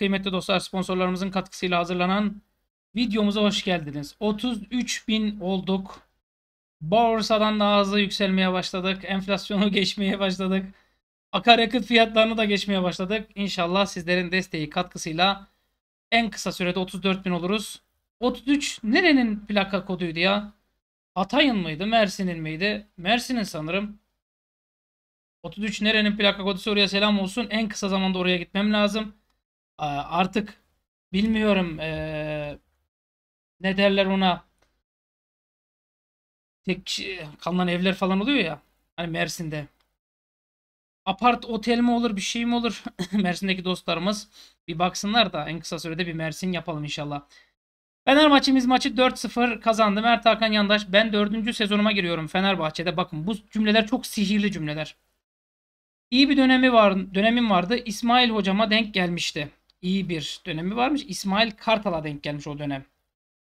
kıymetli dostlar sponsorlarımızın katkısıyla hazırlanan videomuza hoş geldiniz. 33 bin olduk. Borsadan daha hızlı yükselmeye başladık. Enflasyonu geçmeye başladık. Akaryakıt fiyatlarını da geçmeye başladık. İnşallah sizlerin desteği katkısıyla en kısa sürede 34 bin oluruz. 33 nerenin plaka koduydu ya? Hatay'ın mıydı? Mersin'in miydi? Mersin'in sanırım. 33 nerenin plaka kodu oraya selam olsun. En kısa zamanda oraya gitmem lazım. Ee, artık bilmiyorum ee, ne derler ona tek kişi, kalan evler falan oluyor ya hani Mersin'de apart otel mi olur bir şey mi olur Mersin'deki dostlarımız bir baksınlar da en kısa sürede bir Mersin yapalım inşallah. Fenerbahçe maçı 4-0 kazandı. Mert Hakan Yandaş ben 4. sezonuma giriyorum Fenerbahçe'de. Bakın bu cümleler çok sihirli cümleler. İyi bir dönemi var, dönemim vardı. İsmail hocama denk gelmişti iyi bir dönemi varmış. İsmail Kartal'a denk gelmiş o dönem.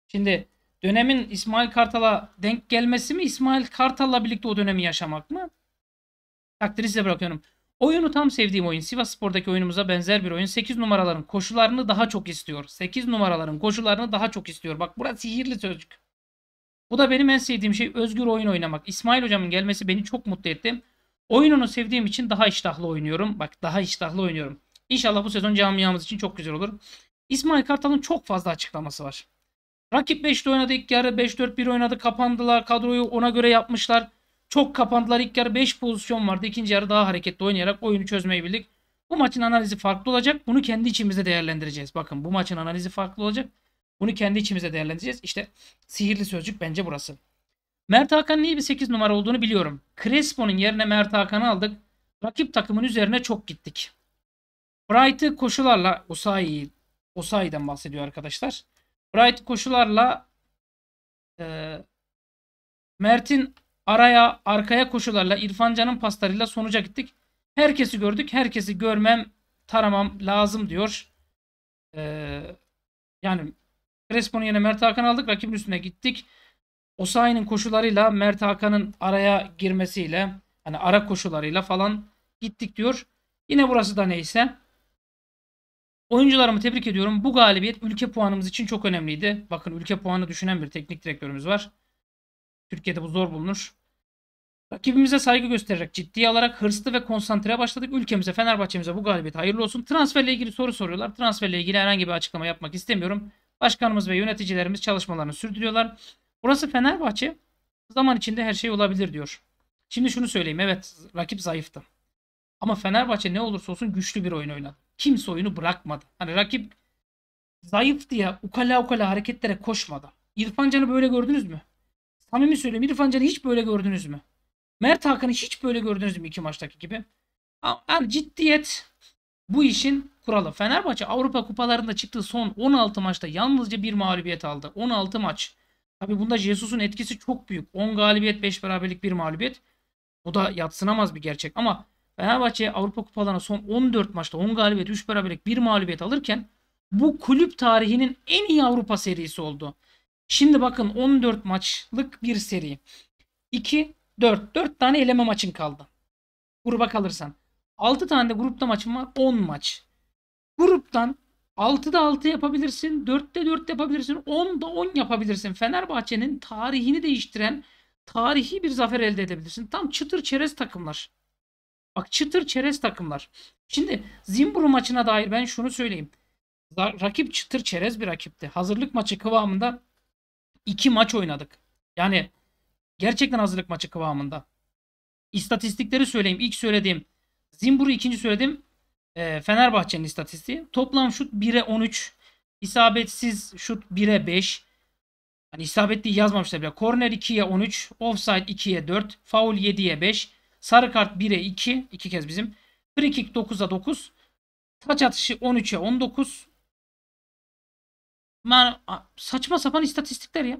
Şimdi dönemin İsmail Kartal'a denk gelmesi mi İsmail Kartal'la birlikte o dönemi yaşamak mı? Takdiri size bırakıyorum. Oyunu tam sevdiğim oyun. Sivas Spor'daki oyunumuza benzer bir oyun. 8 numaraların koşularını daha çok istiyor. 8 numaraların koşularını daha çok istiyor. Bak burası sihirli sözcük. Bu da benim en sevdiğim şey özgür oyun oynamak. İsmail hocamın gelmesi beni çok mutlu etti. Oyununu sevdiğim için daha iştahlı oynuyorum. Bak daha iştahlı oynuyorum. İnşallah bu sezon camiamız için çok güzel olur. İsmail Kartal'ın çok fazla açıklaması var. Rakip 5'li oynadı ilk yarı. 5-4-1 oynadı. Kapandılar. Kadroyu ona göre yapmışlar. Çok kapandılar. ilk yarı 5 pozisyon vardı. İkinci yarı daha hareketli oynayarak oyunu çözmeyi bildik. Bu maçın analizi farklı olacak. Bunu kendi içimizde değerlendireceğiz. Bakın bu maçın analizi farklı olacak. Bunu kendi içimizde değerlendireceğiz. İşte sihirli sözcük bence burası. Mert Hakan'ın iyi bir 8 numara olduğunu biliyorum. Crespo'nun yerine Mert Hakan'ı aldık. Rakip takımın üzerine çok gittik. Bright'ı koşularla Osayi Osayi'den bahsediyor arkadaşlar. Bright koşularla e, Mert'in araya arkaya koşularla İrfancanın Can'ın paslarıyla sonuca gittik. Herkesi gördük. Herkesi görmem taramam lazım diyor. E, yani Crespo'nun yerine Mert Hakan aldık. Rakibin üstüne gittik. Osayi'nin koşularıyla Mert Hakan'ın araya girmesiyle hani ara koşularıyla falan gittik diyor. Yine burası da neyse. Oyuncularımı tebrik ediyorum. Bu galibiyet ülke puanımız için çok önemliydi. Bakın ülke puanı düşünen bir teknik direktörümüz var. Türkiye'de bu zor bulunur. Rakibimize saygı göstererek ciddiye alarak hırslı ve konsantre başladık. Ülkemize Fenerbahçe'mize bu galibiyet hayırlı olsun. Transferle ilgili soru soruyorlar. Transferle ilgili herhangi bir açıklama yapmak istemiyorum. Başkanımız ve yöneticilerimiz çalışmalarını sürdürüyorlar. Burası Fenerbahçe. Zaman içinde her şey olabilir diyor. Şimdi şunu söyleyeyim. Evet rakip zayıftı. Ama Fenerbahçe ne olursa olsun güçlü bir oyun oynadı kimse oyunu bırakmadı. Hani rakip zayıf diye ukala ukala hareketlere koşmadı. İrfan Can'ı böyle gördünüz mü? Samimi söyleyeyim İrfan Can'ı hiç böyle gördünüz mü? Mert Hakan'ı hiç böyle gördünüz mü iki maçtaki gibi? Yani ciddiyet bu işin kuralı. Fenerbahçe Avrupa kupalarında çıktığı son 16 maçta yalnızca bir mağlubiyet aldı. 16 maç. Tabi bunda Jesus'un etkisi çok büyük. 10 galibiyet, 5 beraberlik, bir mağlubiyet. Bu da yatsınamaz bir gerçek ama Fenerbahçe Avrupa Kupalarına son 14 maçta 10 galibiyet, 3 beraberlik, 1 mağlubiyet alırken bu kulüp tarihinin en iyi Avrupa serisi oldu. Şimdi bakın 14 maçlık bir seri. 2 4 4 tane eleme maçın kaldı. Gruba kalırsan. 6 tane de grupta maçın var. 10 maç. Gruptan 6'da 6 yapabilirsin. 4'te 4 yapabilirsin. 10'da 10 yapabilirsin. Fenerbahçe'nin tarihini değiştiren tarihi bir zafer elde edebilirsin. Tam çıtır çerez takımlar. Bak çıtır çerez takımlar. Şimdi Zimbru maçına dair ben şunu söyleyeyim. Rakip çıtır çerez bir rakipti. Hazırlık maçı kıvamında iki maç oynadık. Yani gerçekten hazırlık maçı kıvamında. İstatistikleri söyleyeyim. İlk söylediğim Zimbru ikinci söyledim. E, Fenerbahçe'nin istatistiği. Toplam şut 1'e 13. İsabetsiz şut 1'e 5. Hani isabetli yazmamışlar bile. Korner 2'ye 13. Offside 2'ye 4. Foul 7'ye 5. Sarı kart 1'e 2. 2 kez bizim. Free kick 9'a 9. Taç atışı 13'e 19. Man saçma sapan istatistikler ya.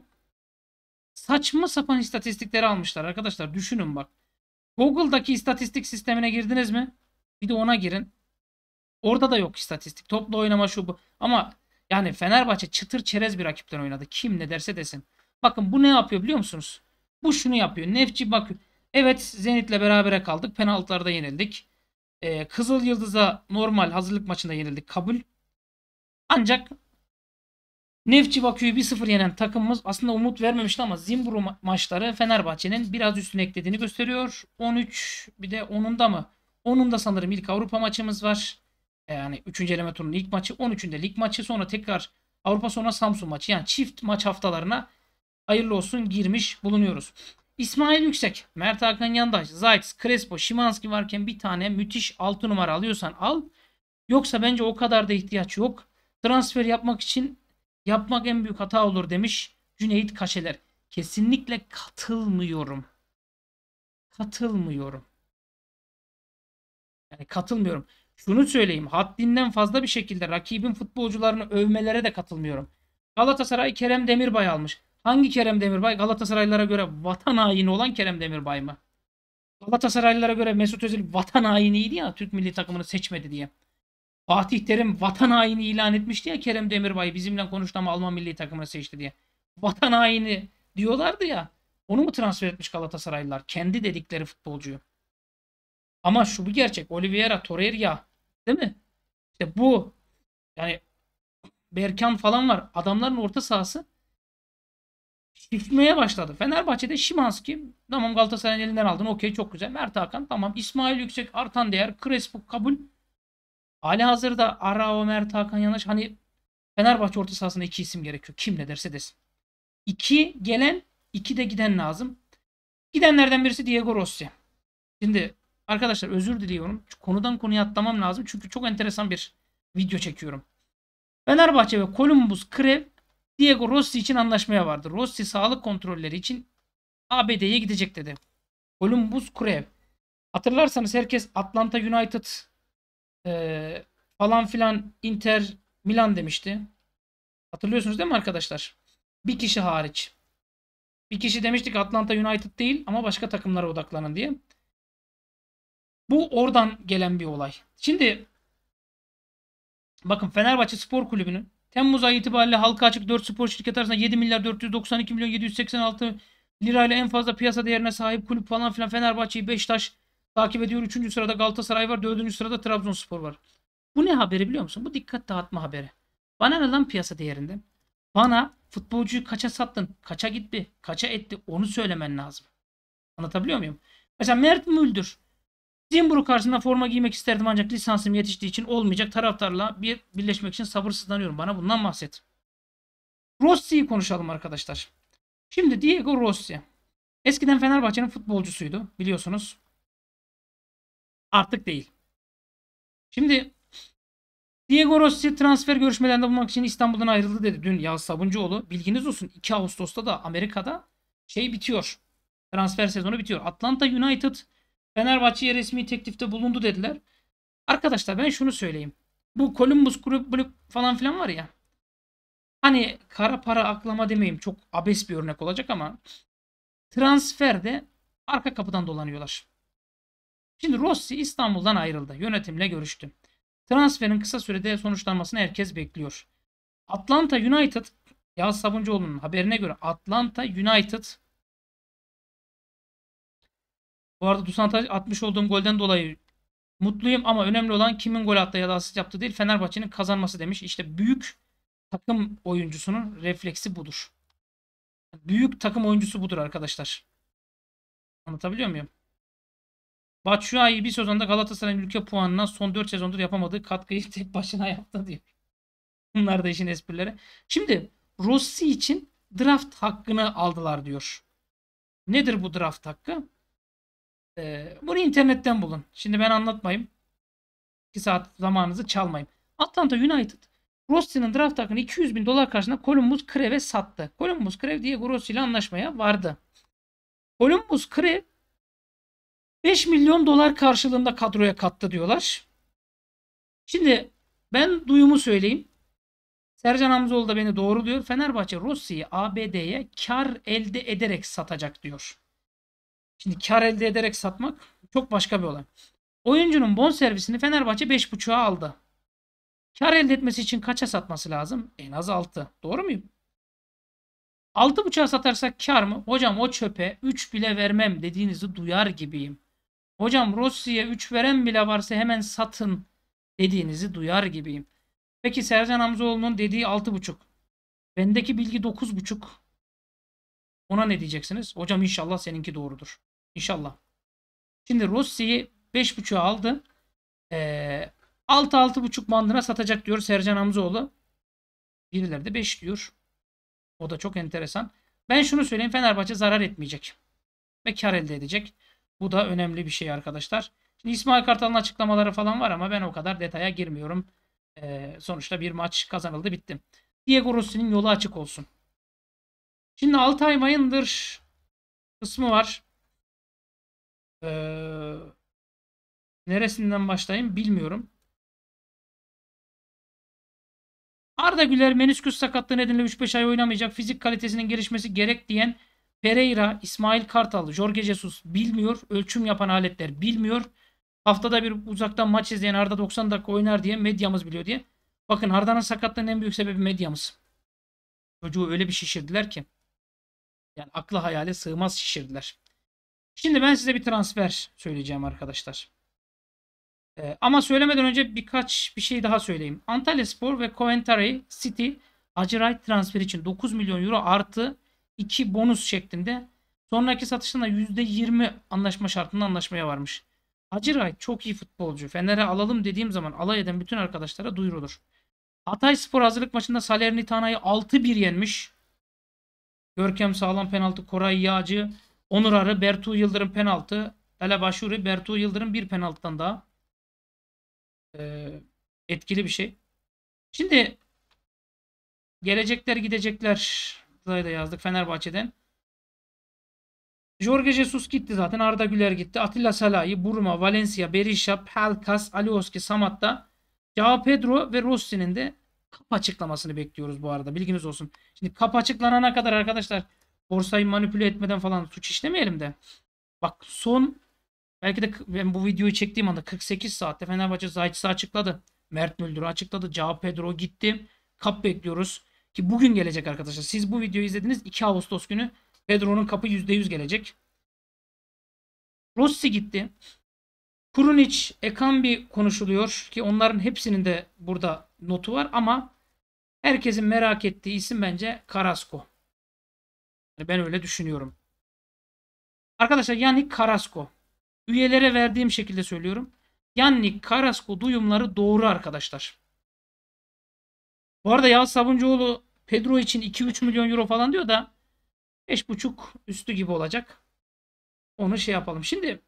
Saçma sapan istatistikleri almışlar arkadaşlar. Düşünün bak. Google'daki istatistik sistemine girdiniz mi? Bir de ona girin. Orada da yok istatistik. Toplu oynama şu bu. Ama yani Fenerbahçe çıtır çerez bir rakipten oynadı. Kim ne derse desin. Bakın bu ne yapıyor biliyor musunuz? Bu şunu yapıyor. Nefçi bakıyor. Evet Zenit'le beraber kaldık. Penaltılarda yenildik. Ee, Kızıl Yıldız'a normal hazırlık maçında yenildik. Kabul. Ancak Nefçi Bakü'yü 1-0 yenen takımımız aslında umut vermemişti ama Zimbru ma- maçları Fenerbahçe'nin biraz üstüne eklediğini gösteriyor. 13 bir de 10'unda mı? 10'unda sanırım ilk Avrupa maçımız var. Ee, yani 3. eleme turunun ilk maçı. 13'ünde lig maçı. Sonra tekrar Avrupa sonra Samsun maçı. Yani çift maç haftalarına hayırlı olsun girmiş bulunuyoruz. İsmail Yüksek, Mert Hakan Yandaş, Zayt, Crespo, Şimanski varken bir tane müthiş 6 numara alıyorsan al. Yoksa bence o kadar da ihtiyaç yok. Transfer yapmak için yapmak en büyük hata olur demiş Cüneyt Kaşeler. Kesinlikle katılmıyorum. Katılmıyorum. Yani katılmıyorum. Şunu söyleyeyim. Haddinden fazla bir şekilde rakibin futbolcularını övmelere de katılmıyorum. Galatasaray Kerem Demirbay almış. Hangi Kerem Demirbay? Galatasaraylılara göre vatan haini olan Kerem Demirbay mı? Galatasaraylılara göre Mesut Özil vatan hainiydi ya Türk milli takımını seçmedi diye. Fatih Terim vatan haini ilan etmişti ya Kerem Demirbay bizimle konuştu ama Alman milli takımını seçti diye. Vatan haini diyorlardı ya. Onu mu transfer etmiş Galatasaraylılar? Kendi dedikleri futbolcuyu. Ama şu bir gerçek. Oliveira, Torreira değil mi? İşte bu yani Berkan falan var. Adamların orta sahası şişmeye başladı. Fenerbahçe'de Şimanski tamam Galatasaray'ın elinden aldın okey çok güzel. Mert Hakan tamam. İsmail Yüksek artan değer. Crespo kabul. Ali hazırda Arao Mert Hakan Yanaş hani Fenerbahçe orta sahasında iki isim gerekiyor. Kim ne derse desin. İki gelen iki de giden lazım. Gidenlerden birisi Diego Rossi. Şimdi arkadaşlar özür diliyorum. Konudan konuya atlamam lazım. Çünkü çok enteresan bir video çekiyorum. Fenerbahçe ve Columbus Krev Diego Rossi için anlaşmaya vardı. Rossi sağlık kontrolleri için ABD'ye gidecek dedi. Columbus Crew. Hatırlarsanız herkes Atlanta United e, falan filan Inter Milan demişti. Hatırlıyorsunuz değil mi arkadaşlar? Bir kişi hariç. Bir kişi demiştik Atlanta United değil ama başka takımlara odaklanın diye. Bu oradan gelen bir olay. Şimdi bakın Fenerbahçe Spor Kulübü'nün Temmuz ayı itibariyle halka açık 4 spor şirketi arasında 7 milyar 492 milyon 786 lirayla en fazla piyasa değerine sahip kulüp falan filan Fenerbahçe'yi Beşiktaş takip ediyor. 3. sırada Galatasaray var. 4. sırada Trabzonspor var. Bu ne haberi biliyor musun? Bu dikkat dağıtma haberi. Bana ne lan piyasa değerinde? Bana futbolcuyu kaça sattın? Kaça gitti? Kaça etti? Onu söylemen lazım. Anlatabiliyor muyum? Mesela Mert Müldür Zimbru karşısında forma giymek isterdim ancak lisansım yetiştiği için olmayacak. Taraftarla bir birleşmek için sabırsızlanıyorum. Bana bundan bahset. Rossi'yi konuşalım arkadaşlar. Şimdi Diego Rossi. Eskiden Fenerbahçe'nin futbolcusuydu biliyorsunuz. Artık değil. Şimdi Diego Rossi transfer görüşmelerinde bulunmak için İstanbul'dan ayrıldı dedi. Dün Yağız Sabuncuoğlu. Bilginiz olsun 2 Ağustos'ta da Amerika'da şey bitiyor. Transfer sezonu bitiyor. Atlanta United Fenerbahçe'ye resmi teklifte bulundu dediler. Arkadaşlar ben şunu söyleyeyim. Bu Columbus Group falan filan var ya. Hani kara para aklama demeyeyim çok abes bir örnek olacak ama transferde arka kapıdan dolanıyorlar. Şimdi Rossi İstanbul'dan ayrıldı. Yönetimle görüştü. Transferin kısa sürede sonuçlanmasını herkes bekliyor. Atlanta United Yağız Sabuncuoğlu'nun haberine göre Atlanta United bu arada Dusan Tadic atmış olduğum golden dolayı mutluyum ama önemli olan kimin gol attı ya da asist yaptı değil Fenerbahçe'nin kazanması demiş. İşte büyük takım oyuncusunun refleksi budur. Büyük takım oyuncusu budur arkadaşlar. Anlatabiliyor muyum? Batshuayi bir sezonda Galatasaray'ın ülke puanına son 4 sezondur yapamadığı katkıyı tek başına yaptı diyor. Bunlar da işin esprileri. Şimdi Rossi için draft hakkını aldılar diyor. Nedir bu draft hakkı? Ee, bunu internetten bulun. Şimdi ben anlatmayayım. 2 saat zamanınızı çalmayayım. Atlanta United Rossi'nin draft hakkını 200 bin dolar karşılığında Columbus Krev'e sattı. Columbus Krev Diego Rossi ile anlaşmaya vardı. Columbus Krev 5 milyon dolar karşılığında kadroya kattı diyorlar. Şimdi ben duyumu söyleyeyim. Sercan Hamzoğlu da beni doğru diyor. Fenerbahçe Rossi'yi ABD'ye kar elde ederek satacak diyor. Şimdi kar elde ederek satmak çok başka bir olay. Oyuncunun bon servisini Fenerbahçe 5.5'a aldı. Kar elde etmesi için kaça satması lazım? En az 6. Doğru muyum? 6.5'a satarsak kar mı? Hocam o çöpe 3 bile vermem dediğinizi duyar gibiyim. Hocam Rossi'ye 3 veren bile varsa hemen satın dediğinizi duyar gibiyim. Peki Sercan Hamzoğlu'nun dediği 6.5. Bendeki bilgi 9.5. Ona ne diyeceksiniz? Hocam inşallah seninki doğrudur. İnşallah. Şimdi Rossi'yi 5.5'a aldı. Ee, 6-6.5 bandına satacak diyor Sercan Hamzoğlu. Birileri de 5 diyor. O da çok enteresan. Ben şunu söyleyeyim Fenerbahçe zarar etmeyecek. Ve kar elde edecek. Bu da önemli bir şey arkadaşlar. Şimdi İsmail Kartal'ın açıklamaları falan var ama ben o kadar detaya girmiyorum. Ee, sonuçta bir maç kazanıldı bitti. Diego Rossi'nin yolu açık olsun. Şimdi 6 ay mayındır kısmı var. Ee, neresinden başlayayım bilmiyorum. Arda Güler menisküs sakatlığı nedeniyle 3-5 ay oynamayacak. Fizik kalitesinin gelişmesi gerek diyen Pereira, İsmail Kartal, Jorge Jesus bilmiyor. Ölçüm yapan aletler bilmiyor. Haftada bir uzaktan maç izleyen Arda 90 dakika oynar diye medyamız biliyor diye. Bakın Arda'nın sakatlığının en büyük sebebi medyamız. Çocuğu öyle bir şişirdiler ki. Yani aklı hayale sığmaz şişirdiler. Şimdi ben size bir transfer söyleyeceğim arkadaşlar. Ee, ama söylemeden önce birkaç bir şey daha söyleyeyim. Antalya Spor ve Coventry City Hacı transferi için 9 milyon euro artı 2 bonus şeklinde sonraki satışında %20 anlaşma şartında anlaşmaya varmış. Hacı çok iyi futbolcu. Fener'e alalım dediğim zaman alay eden bütün arkadaşlara duyurulur. Hatay Spor hazırlık maçında Salernitana'yı 6-1 yenmiş. Görkem Sağlam penaltı Koray Yağcı Onur Arı, Bertu Yıldırım penaltı. Talep Aşuri, Bertu Yıldırım bir penaltıdan daha e, etkili bir şey. Şimdi gelecekler gidecekler. Burayı da yazdık Fenerbahçe'den. Jorge Jesus gitti zaten. Arda Güler gitti. Atilla Salahi, Burma, Valencia, Berisha, Pelkas, Alioski, Samat'ta Cao Pedro ve Rossi'nin de kap açıklamasını bekliyoruz bu arada. Bilginiz olsun. Şimdi kap açıklanana kadar arkadaşlar borsayı manipüle etmeden falan suç işlemeyelim de. Bak son belki de ben bu videoyu çektiğim anda 48 saatte Fenerbahçe Zayt'sı açıkladı. Mert Müldür açıkladı. Cao Pedro gitti. Kap bekliyoruz. Ki bugün gelecek arkadaşlar. Siz bu videoyu izlediniz. 2 Ağustos günü Pedro'nun kapı %100 gelecek. Rossi gitti. Kurunic, Ekambi konuşuluyor ki onların hepsinin de burada notu var ama herkesin merak ettiği isim bence Carrasco. Yani ben öyle düşünüyorum. Arkadaşlar Yannick Carrasco. Üyelere verdiğim şekilde söylüyorum. Yannick Carrasco duyumları doğru arkadaşlar. Bu arada Yağız Sabuncuoğlu Pedro için 2-3 milyon euro falan diyor da 5,5 üstü gibi olacak. Onu şey yapalım. Şimdi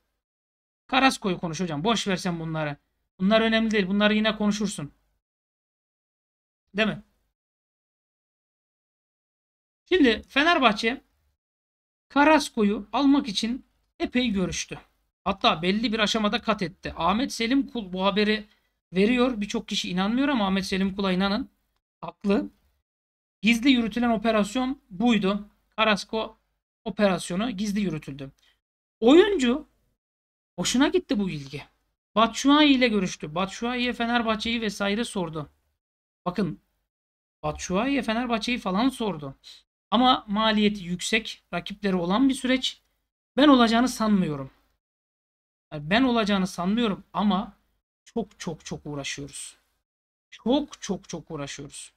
Carrasco'yu konuş hocam. Boş versen bunları. Bunlar önemli değil. Bunları yine konuşursun. Değil mi? Şimdi Fenerbahçe Karasko'yu almak için epey görüştü. Hatta belli bir aşamada kat etti. Ahmet Selim Kul bu haberi veriyor. Birçok kişi inanmıyor ama Ahmet Selim Kul'a inanın. Haklı. Gizli yürütülen operasyon buydu. Karasko operasyonu gizli yürütüldü. Oyuncu hoşuna gitti bu ilgi. Batshuayi ile görüştü. Batshuayi'ye Fenerbahçe'yi vesaire sordu. Bakın Batshuayi'ye Fenerbahçe'yi falan sordu. Ama maliyeti yüksek, rakipleri olan bir süreç. Ben olacağını sanmıyorum. Yani ben olacağını sanmıyorum ama çok çok çok uğraşıyoruz. Çok çok çok uğraşıyoruz.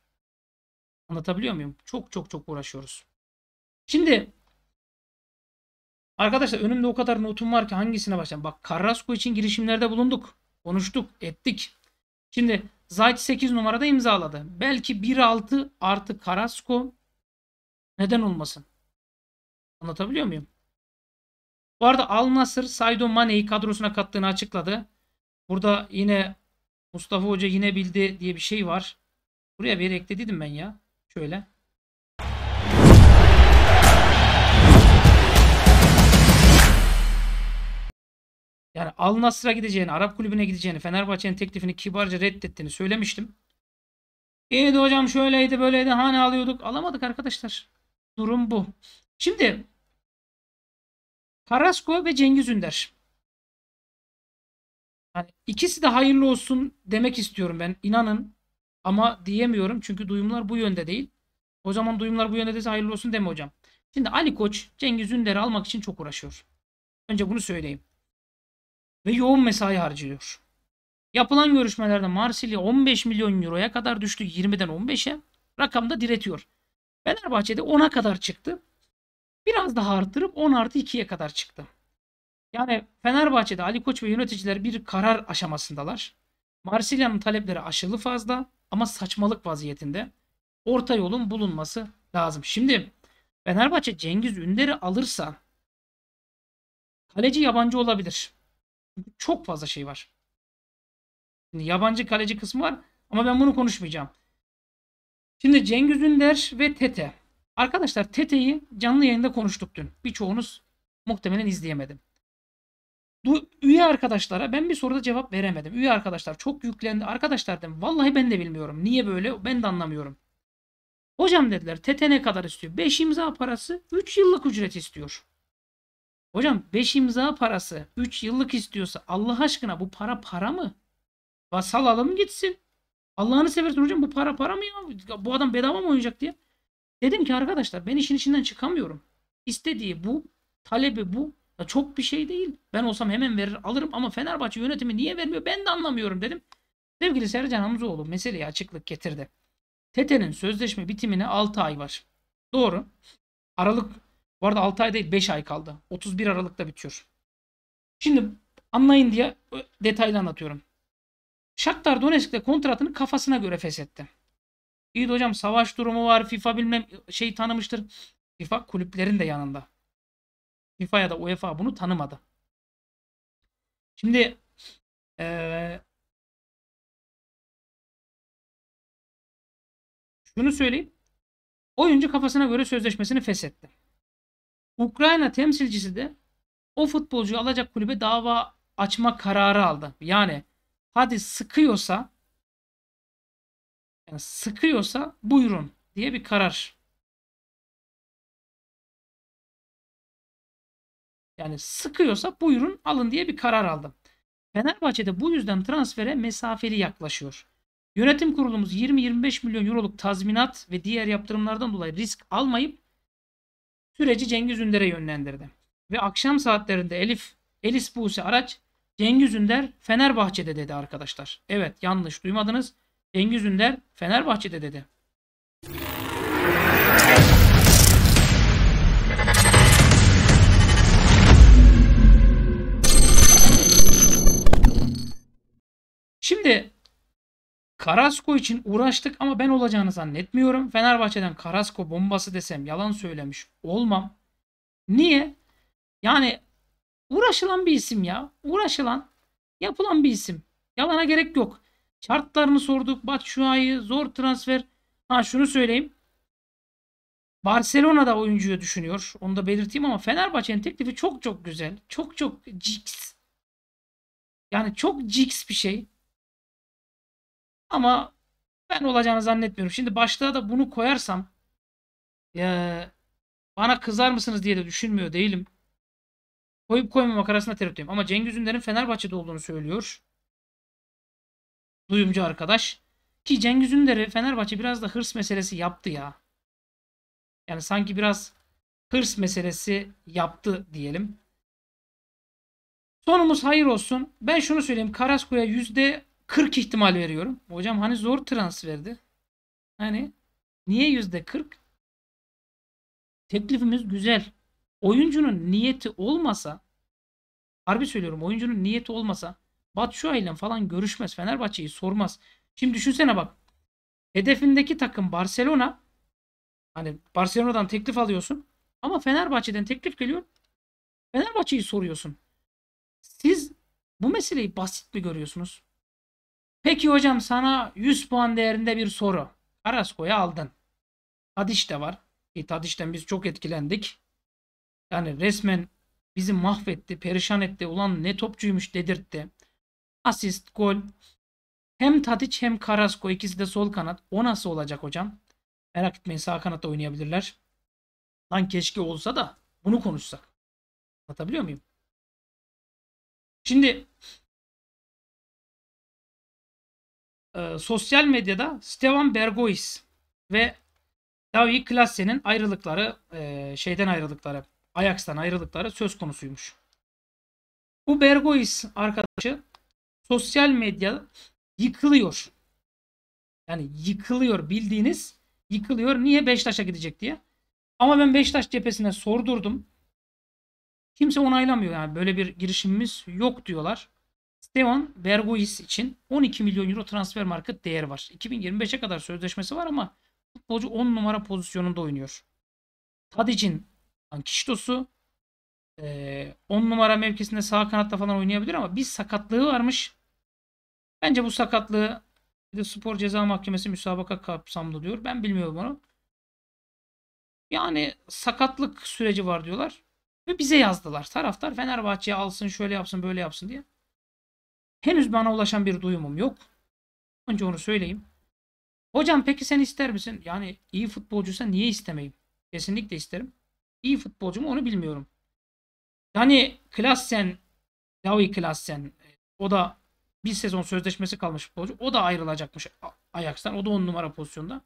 Anlatabiliyor muyum? Çok çok çok uğraşıyoruz. Şimdi arkadaşlar önümde o kadar notum var ki hangisine başlayayım? Bak Carrasco için girişimlerde bulunduk. Konuştuk, ettik. Şimdi Zayt 8 numarada imzaladı. Belki 1.6 artı Carrasco neden olmasın? Anlatabiliyor muyum? Bu arada Al Nasır Saido Mane'yi kadrosuna kattığını açıkladı. Burada yine Mustafa Hoca yine bildi diye bir şey var. Buraya bir ekledim ben ya. Şöyle. Yani Al Nasır'a gideceğini, Arap kulübüne gideceğini, Fenerbahçe'nin teklifini kibarca reddettiğini söylemiştim. İyiydi hocam şöyleydi böyleydi hani alıyorduk. Alamadık arkadaşlar. Durum bu. Şimdi Carrasco ve Cengiz Ünder. Yani ikisi de hayırlı olsun demek istiyorum ben. İnanın ama diyemiyorum çünkü duyumlar bu yönde değil. O zaman duyumlar bu yönde değilse hayırlı olsun deme hocam. Şimdi Ali Koç Cengiz Ünder'i almak için çok uğraşıyor. Önce bunu söyleyeyim. Ve yoğun mesai harcıyor. Yapılan görüşmelerde Marsilya 15 milyon euroya kadar düştü 20'den 15'e. Rakamda diretiyor. Fenerbahçe'de 10'a kadar çıktı. Biraz daha arttırıp 10 artı 2'ye kadar çıktı. Yani Fenerbahçe'de Ali Koç ve yöneticiler bir karar aşamasındalar. Marsilya'nın talepleri aşırı fazla ama saçmalık vaziyetinde. Orta yolun bulunması lazım. Şimdi Fenerbahçe Cengiz Ünder'i alırsa kaleci yabancı olabilir. Çok fazla şey var. Şimdi yabancı kaleci kısmı var ama ben bunu konuşmayacağım. Şimdi Cengiz Ünder ve Tete. Arkadaşlar Tete'yi canlı yayında konuştuk dün. Birçoğunuz muhtemelen izleyemedim. Bu üye arkadaşlara ben bir soruda cevap veremedim. Üye arkadaşlar çok yüklendi. Arkadaşlar dedim vallahi ben de bilmiyorum. Niye böyle ben de anlamıyorum. Hocam dediler Tete ne kadar istiyor? 5 imza parası 3 yıllık ücret istiyor. Hocam 5 imza parası 3 yıllık istiyorsa Allah aşkına bu para para mı? alım gitsin. Allah'ını seversen hocam bu para para mı ya? Bu adam bedava mı oynayacak diye. Dedim ki arkadaşlar ben işin içinden çıkamıyorum. İstediği bu. Talebi bu. Ya çok bir şey değil. Ben olsam hemen verir alırım ama Fenerbahçe yönetimi niye vermiyor ben de anlamıyorum dedim. Sevgili Sercan Hamzoğlu meseleye açıklık getirdi. Tete'nin sözleşme bitimine 6 ay var. Doğru. Aralık bu arada 6 ay değil 5 ay kaldı. 31 Aralık'ta bitiyor. Şimdi anlayın diye detaylı anlatıyorum. Shakhtar Donetsk'te kontratını kafasına göre feshetti. İyi de hocam savaş durumu var. FIFA bilmem şey tanımıştır. FIFA kulüplerin de yanında. FIFA ya da UEFA bunu tanımadı. Şimdi ee, şunu söyleyeyim. Oyuncu kafasına göre sözleşmesini feshetti. Ukrayna temsilcisi de o futbolcuyu alacak kulübe dava açma kararı aldı. Yani hadi sıkıyorsa yani sıkıyorsa buyurun diye bir karar. Yani sıkıyorsa buyurun alın diye bir karar aldım. Fenerbahçe'de bu yüzden transfere mesafeli yaklaşıyor. Yönetim kurulumuz 20-25 milyon euroluk tazminat ve diğer yaptırımlardan dolayı risk almayıp süreci Cengiz Ünder'e yönlendirdi. Ve akşam saatlerinde Elif, Elis Buse Araç Cengiz Ünder Fenerbahçe'de dedi arkadaşlar. Evet yanlış duymadınız. Cengiz Ünder Fenerbahçe'de dedi. Şimdi Karasko için uğraştık ama ben olacağını zannetmiyorum. Fenerbahçe'den Karasko bombası desem yalan söylemiş olmam. Niye? Yani Uğraşılan bir isim ya. Uğraşılan, yapılan bir isim. Yalana gerek yok. Şartlarını sorduk. Batshuayi zor transfer. Ha şunu söyleyeyim. Barcelona'da oyuncuyu düşünüyor. Onu da belirteyim ama Fenerbahçe'nin teklifi çok çok güzel. Çok çok jiks. Yani çok jiks bir şey. Ama ben olacağını zannetmiyorum. Şimdi başlığa da bunu koyarsam ee, bana kızar mısınız diye de düşünmüyor değilim koyup koymamak arasında tereddütteyim. Ama Cengiz Ünder'in Fenerbahçe'de olduğunu söylüyor. Duyumcu arkadaş. Ki Cengiz Ünder'i Fenerbahçe biraz da hırs meselesi yaptı ya. Yani sanki biraz hırs meselesi yaptı diyelim. Sonumuz hayır olsun. Ben şunu söyleyeyim. Carrasco'ya %40 ihtimal veriyorum. Hocam hani zor transferdi. Hani niye %40? Teklifimiz güzel oyuncunun niyeti olmasa harbi söylüyorum oyuncunun niyeti olmasa Batshuayi ile falan görüşmez. Fenerbahçe'yi sormaz. Şimdi düşünsene bak. Hedefindeki takım Barcelona. Hani Barcelona'dan teklif alıyorsun. Ama Fenerbahçe'den teklif geliyor. Fenerbahçe'yi soruyorsun. Siz bu meseleyi basit mi görüyorsunuz? Peki hocam sana 100 puan değerinde bir soru. Carrasco'ya aldın. Tadiş de var. Ki e, Tadiş'ten biz çok etkilendik. Yani resmen bizi mahvetti, perişan etti. Ulan ne topçuymuş dedirtti. Asist, gol. Hem Tadic hem Carrasco ikisi de sol kanat. O nasıl olacak hocam? Merak etmeyin sağ kanatta oynayabilirler. Lan keşke olsa da bunu konuşsak. Anlatabiliyor muyum? Şimdi e, sosyal medyada Stevan Bergois ve Davy Klassen'in ayrılıkları e, şeyden ayrılıkları Ajax'tan ayrılıkları söz konusuymuş. Bu Bergois arkadaşı sosyal medya yıkılıyor. Yani yıkılıyor bildiğiniz yıkılıyor. Niye Beşiktaş'a gidecek diye. Ama ben Beşiktaş cephesine sordurdum. Kimse onaylamıyor yani böyle bir girişimimiz yok diyorlar. Stevan Bergois için 12 milyon euro transfer market değeri var. 2025'e kadar sözleşmesi var ama futbolcu 10 numara pozisyonunda oynuyor. Tadic'in Ankiştos'u e, 10 numara mevkisinde sağ kanatta falan oynayabilir ama bir sakatlığı varmış. Bence bu sakatlığı de Spor Ceza Mahkemesi müsabaka kapsamlı diyor. Ben bilmiyorum onu. Yani sakatlık süreci var diyorlar. Ve bize yazdılar. Taraftar Fenerbahçe'ye alsın şöyle yapsın böyle yapsın diye. Henüz bana ulaşan bir duyumum yok. Önce onu söyleyeyim. Hocam peki sen ister misin? Yani iyi futbolcuysa niye istemeyim? Kesinlikle isterim iyi futbolcu mu onu bilmiyorum. Yani Klassen, Davy Klassen o da bir sezon sözleşmesi kalmış futbolcu. O da ayrılacakmış Ajax'tan. O da on numara pozisyonda.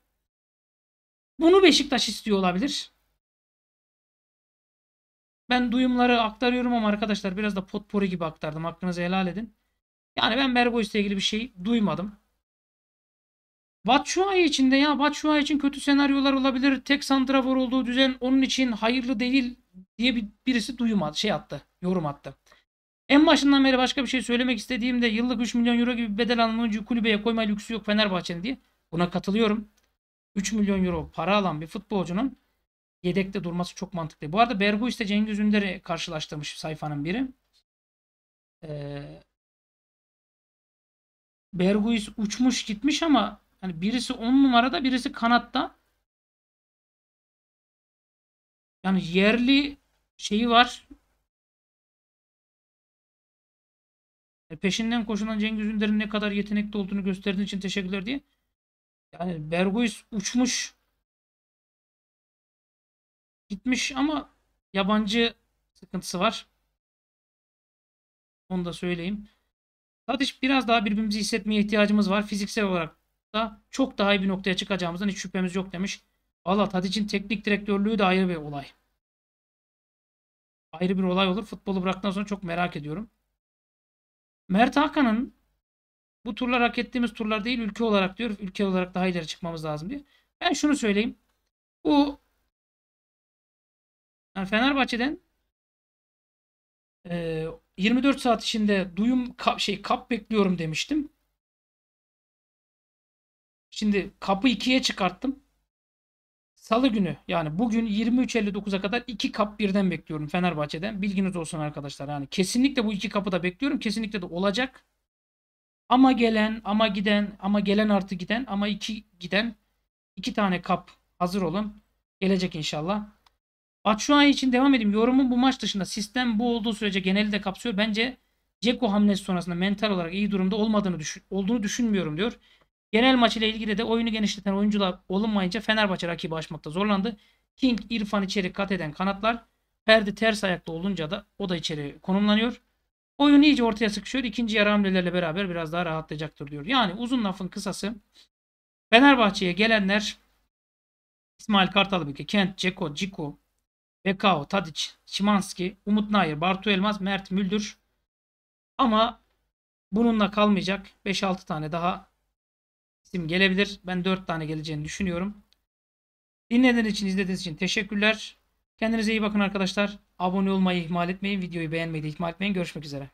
Bunu Beşiktaş istiyor olabilir. Ben duyumları aktarıyorum ama arkadaşlar biraz da potpori gibi aktardım. Hakkınızı helal edin. Yani ben Bergoy'la ilgili bir şey duymadım. Batshuayi için de ya Batshuayi için kötü senaryolar olabilir. Tek Sandravor olduğu düzen onun için hayırlı değil diye bir, birisi duymadı şey attı, yorum attı. En başından beri başka bir şey söylemek istediğimde yıllık 3 milyon euro gibi bedel alan oyuncu kulübeye koyma lüksü yok Fenerbahçe'nin diye. Buna katılıyorum. 3 milyon euro para alan bir futbolcunun yedekte durması çok mantıklı. Bu arada Bergu işte Cengiz Ünder'i karşılaştırmış sayfanın biri. Ee, Berguis uçmuş gitmiş ama Hani birisi 10 numarada birisi kanatta. Yani yerli şeyi var. E peşinden koşulan Cengiz Ünder'in ne kadar yetenekli olduğunu gösterdiğin için teşekkürler diye. Yani Bergois uçmuş. Gitmiş ama yabancı sıkıntısı var. Onu da söyleyeyim. Sadece biraz daha birbirimizi hissetmeye ihtiyacımız var. Fiziksel olarak da çok daha iyi bir noktaya çıkacağımızdan hiç şüphemiz yok demiş. Valla Tadic'in teknik direktörlüğü de ayrı bir olay. Ayrı bir olay olur. Futbolu bıraktıktan sonra çok merak ediyorum. Mert Hakan'ın bu turlar hak ettiğimiz turlar değil ülke olarak diyor. Ülke olarak daha ileri çıkmamız lazım diyor. Ben şunu söyleyeyim. Bu yani Fenerbahçe'den 24 saat içinde duyum kap, şey kap bekliyorum demiştim. Şimdi kapı 2'ye çıkarttım. Salı günü yani bugün 23.59'a kadar 2 kap birden bekliyorum Fenerbahçe'den. Bilginiz olsun arkadaşlar. Yani kesinlikle bu iki kapı da bekliyorum. Kesinlikle de olacak. Ama gelen, ama giden, ama gelen artı giden, ama iki giden iki tane kap hazır olun. Gelecek inşallah. Batshuayi için devam edeyim. Yorumum bu maç dışında sistem bu olduğu sürece geneli de kapsıyor. Bence Ceko hamlesi sonrasında mental olarak iyi durumda olmadığını düşün, olduğunu düşünmüyorum diyor. Genel maç ile ilgili de oyunu genişleten oyuncular olunmayınca Fenerbahçe rakibi aşmakta zorlandı. King, İrfan içeri kat eden kanatlar. Ferdi ters ayakta olunca da o da içeri konumlanıyor. Oyun iyice ortaya sıkışıyor. İkinci yarı hamlelerle beraber biraz daha rahatlayacaktır diyor. Yani uzun lafın kısası Fenerbahçe'ye gelenler İsmail Kartalbeke, Kent, Ceko, Ciko, Bekao, Tadic, Şimanski, Umut Nayır, Bartu Elmas, Mert Müldür. Ama bununla kalmayacak. 5-6 tane daha isim gelebilir. Ben 4 tane geleceğini düşünüyorum. Dinlediğiniz için, izlediğiniz için teşekkürler. Kendinize iyi bakın arkadaşlar. Abone olmayı ihmal etmeyin. Videoyu beğenmeyi de ihmal etmeyin. Görüşmek üzere.